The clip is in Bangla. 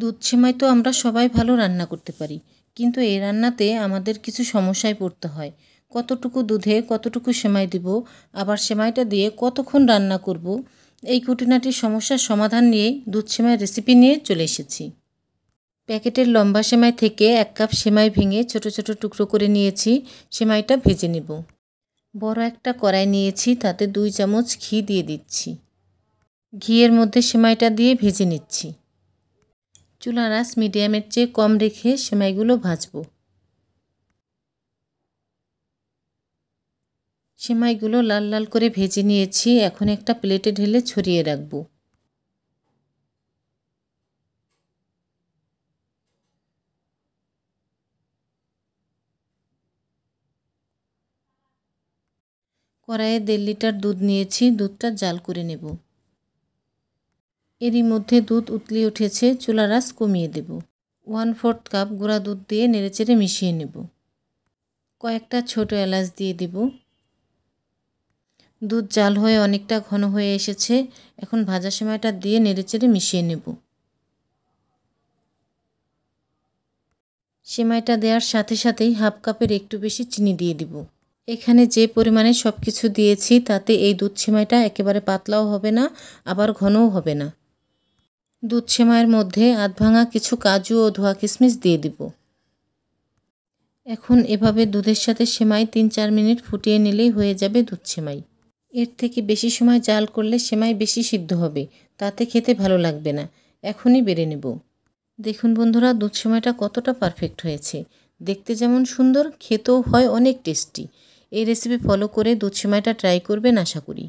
দুধ সেমাই তো আমরা সবাই ভালো রান্না করতে পারি কিন্তু এই রান্নাতে আমাদের কিছু সমস্যায় পড়তে হয় কতটুকু দুধে কতটুকু সেমাই দিব আবার সেমাইটা দিয়ে কতক্ষণ রান্না করব এই কুটিনাটির সমস্যার সমাধান নিয়ে দুধ সেমাই রেসিপি নিয়ে চলে এসেছি প্যাকেটের লম্বা সেমাই থেকে এক কাপ সেমাই ভেঙে ছোট ছোট টুকরো করে নিয়েছি সেমাইটা ভেজে নেব বড় একটা কড়াই নিয়েছি তাতে দুই চামচ ঘি দিয়ে দিচ্ছি ঘিয়ের মধ্যে সেমাইটা দিয়ে ভেজে নিচ্ছি চুলার আঁচ মিডিয়ামের চেয়ে কম রেখে সেমাইগুলো ভাজব সেমাইগুলো লাল লাল করে ভেজে নিয়েছি এখন একটা প্লেটে ঢেলে ছড়িয়ে রাখব কড়াইয়ে দেড় লিটার দুধ নিয়েছি দুধটা জাল করে নেব এরই মধ্যে দুধ উতলে উঠেছে চুলা রাস কমিয়ে দেব ওয়ান ফোর্থ কাপ গুঁড়া দুধ দিয়ে নেড়েচেড়ে মিশিয়ে নেব কয়েকটা ছোট এলাচ দিয়ে দেব দুধ জাল হয়ে অনেকটা ঘন হয়ে এসেছে এখন ভাজা সময়টা দিয়ে নেড়েচেড়ে মিশিয়ে নেব সেমাইটা দেওয়ার সাথে সাথেই হাফ কাপের একটু বেশি চিনি দিয়ে দিব এখানে যে পরিমাণে সব কিছু দিয়েছি তাতে এই দুধ সেমাইটা একেবারে পাতলাও হবে না আবার ঘনও হবে না দুধ সেমাইয়ের মধ্যে আধ ভাঙা কিছু কাজু ও ধোয়া কিশমিশ দিয়ে দিব এখন এভাবে দুধের সাথে সেমাই তিন চার মিনিট ফুটিয়ে নিলেই হয়ে যাবে দুধ সেমাই এর থেকে বেশি সময় জাল করলে সেমাই বেশি সিদ্ধ হবে তাতে খেতে ভালো লাগবে না এখনই বেড়ে নেব দেখুন বন্ধুরা দুধ সেমাইটা কতটা পারফেক্ট হয়েছে দেখতে যেমন সুন্দর খেতেও হয় অনেক টেস্টি এই রেসিপি ফলো করে দুধ সেমাইটা ট্রাই করবেন আশা করি